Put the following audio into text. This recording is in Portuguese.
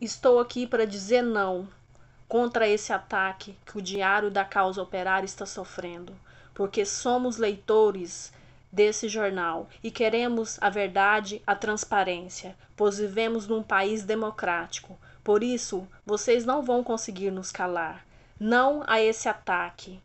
Estou aqui para dizer não contra esse ataque que o Diário da Causa Operária está sofrendo, porque somos leitores desse jornal e queremos a verdade, a transparência, pois vivemos num país democrático. Por isso, vocês não vão conseguir nos calar. Não a esse ataque.